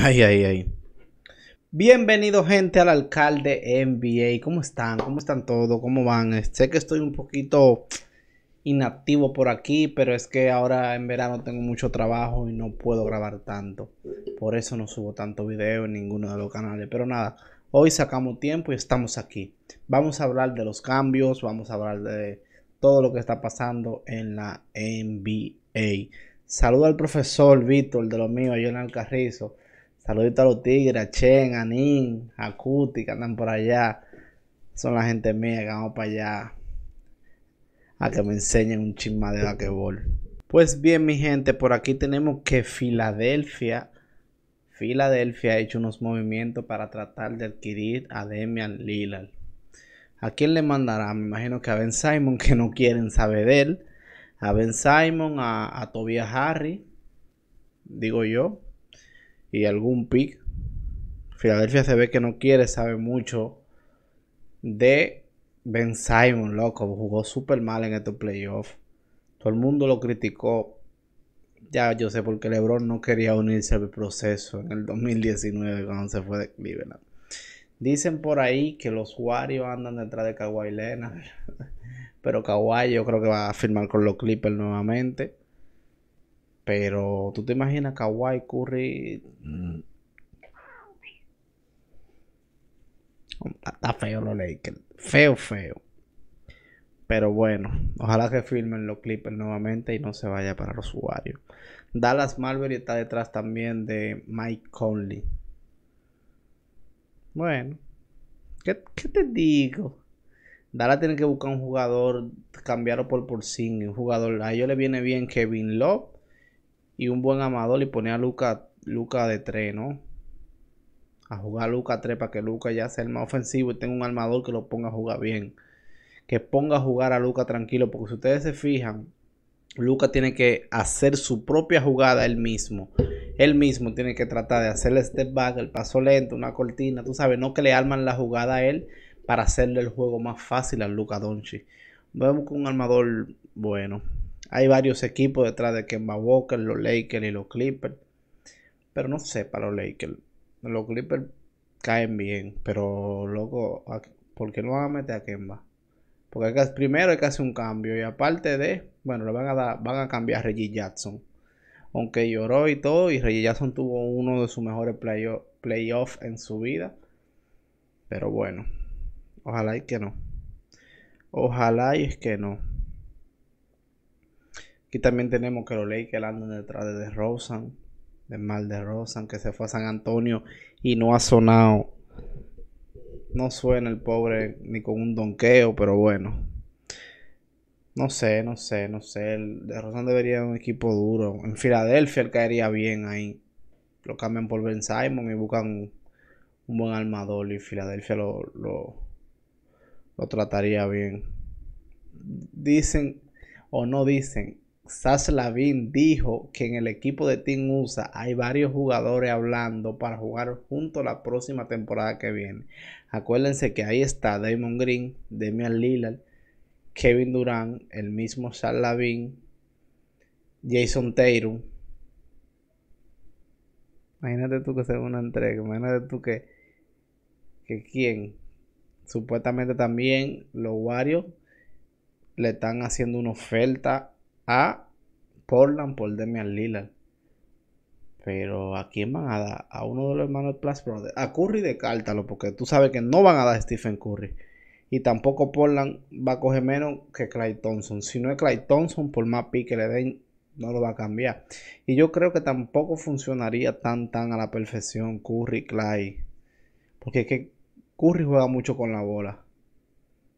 Ay, ay, ay. Bienvenido gente al alcalde NBA. ¿Cómo están? ¿Cómo están todos? ¿Cómo van? Eh, sé que estoy un poquito inactivo por aquí, pero es que ahora en verano tengo mucho trabajo y no puedo grabar tanto. Por eso no subo tanto video en ninguno de los canales. Pero nada, hoy sacamos tiempo y estamos aquí. Vamos a hablar de los cambios, vamos a hablar de todo lo que está pasando en la NBA. Saludo al profesor Víctor de lo mío, Jonathan Carrizo. Saluditos a los tigres, a Chen, a Nin, a Cuti que andan por allá. Son la gente mía que vamos para allá a que me enseñen un chisma de vaquebol. Pues bien, mi gente, por aquí tenemos que Filadelfia. Filadelfia ha hecho unos movimientos para tratar de adquirir a Demian Lillard. ¿A quién le mandará? Me imagino que a Ben Simon, que no quieren saber de él. A Ben Simon, a, a Tobias Harry, digo yo y algún pick. Filadelfia se ve que no quiere, sabe mucho de Ben Simon, loco. Jugó súper mal en estos playoffs. Todo el mundo lo criticó. Ya yo sé por qué LeBron no quería unirse al proceso en el 2019 cuando se fue de Cleveland. Dicen por ahí que los Warriors andan detrás de Kawhi Leonard. Pero Kawhi yo creo que va a firmar con los Clippers nuevamente. Pero tú te imaginas Kawhi Curry. Mm. Está feo lo Lakers. Feo, feo. Pero bueno, ojalá que filmen los clips nuevamente y no se vaya para los usuarios. Dallas Marbury está detrás también de Mike Conley. Bueno, ¿qué, te digo? Dallas tiene que buscar un jugador, cambiarlo por por sí. un jugador. A ellos le viene bien Kevin Love y un buen amador y pone a Luca, Luca de 3, ¿no? A jugar a Luca 3 para que Luca ya sea el más ofensivo y tenga un armador que lo ponga a jugar bien. Que ponga a jugar a Luca tranquilo, porque si ustedes se fijan, Luca tiene que hacer su propia jugada él mismo. Él mismo tiene que tratar de Hacerle step back, el paso lento, una cortina, tú sabes, no que le arman la jugada a él para hacerle el juego más fácil a Luca Doncic. vamos con un armador bueno. Hay varios equipos detrás de Kemba Walker, los Lakers y los Clippers. Pero no sé para los Lakers. Los Clippers caen bien, pero loco, ¿por qué no van a meter a Kemba? Porque primero hay que hacer un cambio. Y aparte de, bueno, le van a dar, van a cambiar a Reggie Jackson. Aunque lloró y todo, y Reggie Jackson tuvo uno de sus mejores playoffs playoff en su vida. Pero bueno, ojalá y que no. Ojalá y es que no. Aquí también tenemos que los Lakers andan detrás de DeRozan, de Mal DeRozan, que se fue a San Antonio y no ha sonado. No suena el pobre ni con un donqueo, pero bueno. No sé, no sé, no sé. El DeRozan debería un equipo duro. En Filadelfia él caería bien ahí. Lo cambian por Ben Simon y buscan un buen armador y Filadelfia lo, lo, lo trataría bien. Dicen o no dicen Saslavin dijo que en el equipo de Team USA hay varios jugadores hablando para jugar junto la próxima temporada que viene. Acuérdense que ahí está Damon Green, Demian Lillard, Kevin Durant, el mismo Saslavin Jason Tatum. Imagínate tú que se una entrega, imagínate tú que, que quién. Supuestamente también los Warriors le están haciendo una oferta a ah, Portland por Demian Lillard. Pero ¿a quién van a dar? A uno de los hermanos Plus Brothers. A Curry de Cártalo. porque tú sabes que no van a dar Stephen Curry. Y tampoco Portland va a coger menos que Clay Thompson. Si no es Clay Thompson, por más pique le den, no lo va a cambiar. Y yo creo que tampoco funcionaría tan, tan a la perfección Curry, Clay. Porque es que Curry juega mucho con la bola.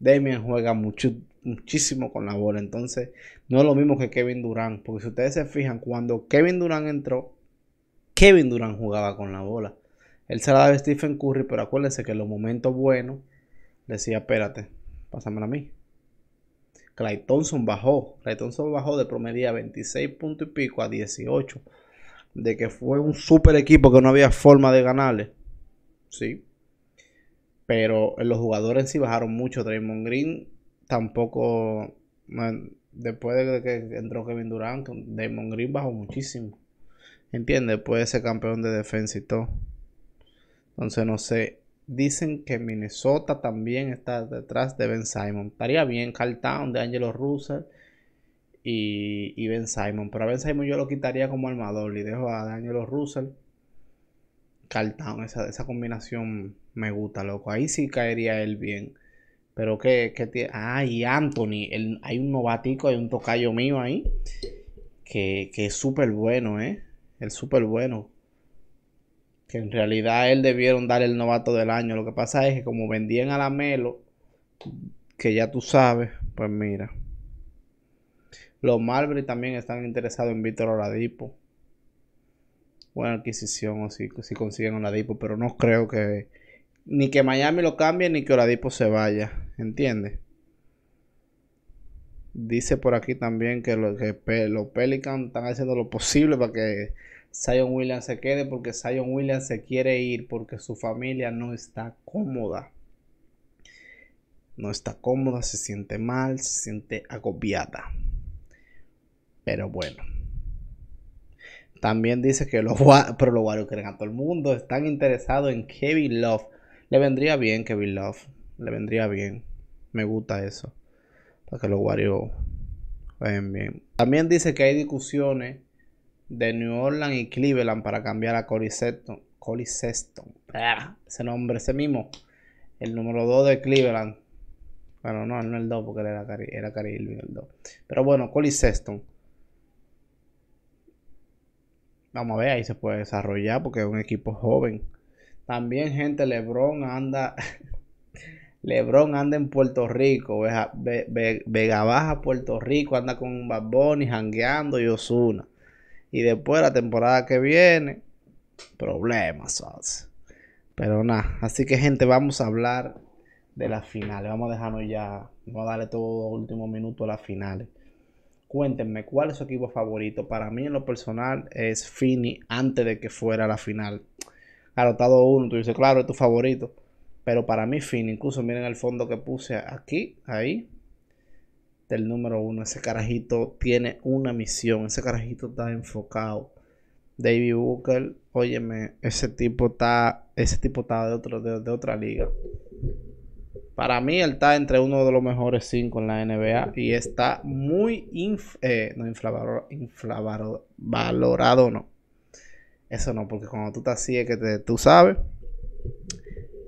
Damian juega mucho, muchísimo con la bola. Entonces, no es lo mismo que Kevin Durant. Porque si ustedes se fijan, cuando Kevin Durant entró, Kevin Durant jugaba con la bola. Él se la daba a Stephen Curry, pero acuérdense que en los momentos buenos decía, espérate, pásamela a mí. Clay Thompson bajó. Clay bajó de promedio a 26 puntos y pico a 18. De que fue un super equipo que no había forma de ganarle. Sí. Pero los jugadores sí bajaron mucho. Draymond Green tampoco. después de que entró Kevin Durant, Damon Green bajó muchísimo. ¿Entiendes? Puede ser campeón de defensa y todo. Entonces, no sé. Dicen que Minnesota también está detrás de Ben Simon. Estaría bien Carl Town de Angelo Russell y, Ben Simon. Pero a Ben Simon yo lo quitaría como armador y dejo a Angelo Russell. Carl Town, esa, esa combinación me gusta, loco. Ahí sí caería él bien. Pero que, que tiene. Ah, y Anthony. hay un novatico, hay un tocayo mío ahí. Que, que es súper bueno, ¿eh? Es súper bueno. Que en realidad él debieron dar el novato del año. Lo que pasa es que como vendían a la Melo, que ya tú sabes, pues mira. Los Marbury también están interesados en Víctor Oladipo. Buena adquisición o si, consiguen consiguen Oladipo, pero no creo que ni que Miami lo cambie, ni que Oladipo se vaya. ¿Entiendes? Dice por aquí también que, los Pelicans están haciendo lo posible para que Zion Williams se quede, porque Zion Williams se quiere ir, porque su familia no está cómoda. No está cómoda, se siente mal, se siente agobiada. Pero bueno. También dice que los, pero los Warriors quieren a todo el mundo. Están interesados en Kevin Love. Le vendría bien Kevin Love. Le vendría bien. Me gusta eso. Para que los Wario. bien. También dice que hay discusiones de New Orleans y Cleveland para cambiar a Cory Sexton. Ah, ese nombre, ese mismo. El número 2 de Cleveland. Bueno, no, no el 2 porque era Cari, el 2. Pero bueno, coliceston Vamos a ver, ahí se puede desarrollar porque es un equipo joven. También, gente, Lebron anda. Lebron anda en Puerto Rico, Vega, Baja, Puerto Rico, anda con Bad Bunny, jangueando y Osuna. Y después la temporada que viene, problemas, Pero nada, así que gente, vamos a hablar de las finales. Vamos a dejarnos ya, vamos a darle todo último minuto a las finales. Cuéntenme, ¿cuál es su equipo favorito? Para mí, en lo personal, es Fini antes de que fuera la final arotado uno tú dices, claro, es tu favorito. Pero para mí, fin, incluso miren el fondo que puse aquí, ahí, del número uno. Ese carajito tiene una misión, ese carajito está enfocado. David Booker, óyeme, ese tipo está, ese tipo está de, otro, de, otra liga. Para mí, él está entre uno de los mejores cinco en la NBA y está muy inf, eh, no, no eso no, porque cuando tú estás así es que tú sabes.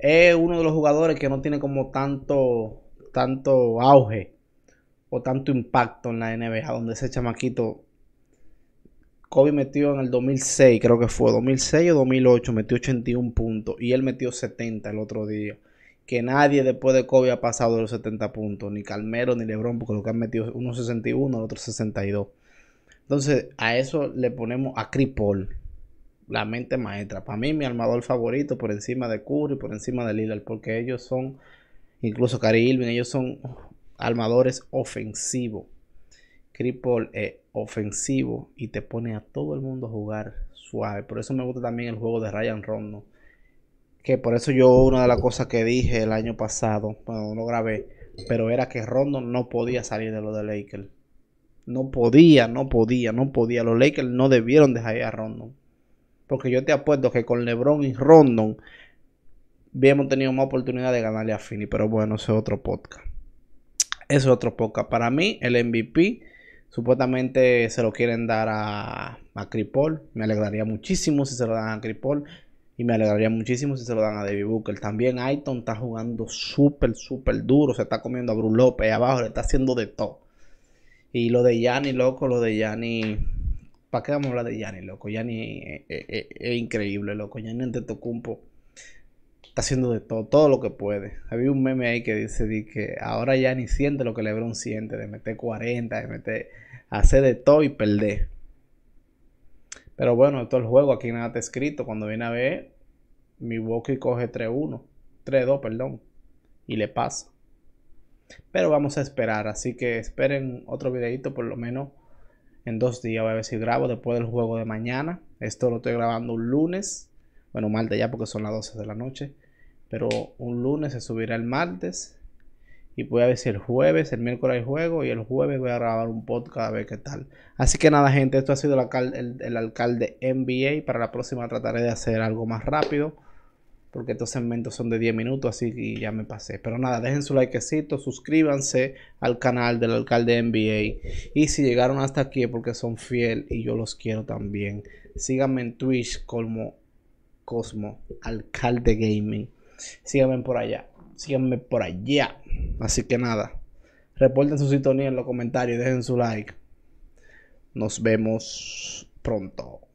Es uno de los jugadores que no tiene como tanto, tanto auge o tanto impacto en la NBA, donde ese chamaquito Kobe metió en el 2006, creo que fue 2006 o 2008, metió 81 puntos y él metió 70 el otro día. Que nadie después de Kobe ha pasado de los 70 puntos, ni Calmero ni Lebron, porque lo que han metido es uno 61, el otro 62. Entonces a eso le ponemos a Cripol la mente maestra. Para mí, mi armador favorito por encima de Curry, por encima de Lillard, porque ellos son, incluso Cari Irving, ellos son armadores ofensivos. Cripple es ofensivo y te pone a todo el mundo a jugar suave. Por eso me gusta también el juego de Ryan Rondon, Que por eso yo, una de las cosas que dije el año pasado, cuando lo grabé, pero era que Rondo no podía salir de lo de Lakers. No podía, no podía, no podía. Los Lakers no debieron dejar a Rondon porque yo te apuesto que con LeBron y Rondon hubiéramos tenido más oportunidad de ganarle a Fini. Pero bueno, ese es otro podcast. Ese es otro podcast. Para mí, el MVP supuestamente se lo quieren dar a, a Me alegraría muchísimo si se lo dan a Cripol. Y me alegraría muchísimo si se lo dan a David Booker. También Aiton está jugando súper, súper duro. Se está comiendo a Bruce López abajo. Le está haciendo de todo. Y lo de Yanni, loco, lo de Yanni ¿Para qué vamos a hablar de Yanni, loco? Yanni es, increíble, loco. Yanni Antetokounmpo está haciendo de todo, todo lo que puede. Había un meme ahí que dice que ahora Yanni siente lo que LeBron siente, de meter 40, de meter, hacer de todo y perder. Pero bueno, todo el juego, aquí nada está escrito. Cuando viene a ver, mi y coge 3-1, 3-2, perdón, y le pasa. Pero vamos a esperar, así que esperen otro videito por lo menos en dos días. Voy a ver si grabo después del juego de mañana. Esto lo estoy grabando un lunes. Bueno, martes ya porque son las 12 de la noche. Pero un lunes se subirá el martes. Y voy a ver si el jueves, el miércoles hay juego. Y el jueves voy a grabar un podcast a ver qué tal. Así que nada, gente. Esto ha sido el, el alcalde NBA. Para la próxima trataré de hacer algo más rápido porque estos segmentos son de 10 minutos, así que ya me pasé. Pero nada, dejen su likecito, suscríbanse al canal del alcalde NBA. Y si llegaron hasta aquí es porque son fiel y yo los quiero también. Síganme en Twitch como Cosmo Alcalde Gaming. Síganme por allá. Síganme por allá. Así que nada. Reporten su sintonía en los comentarios. Dejen su like. Nos vemos pronto.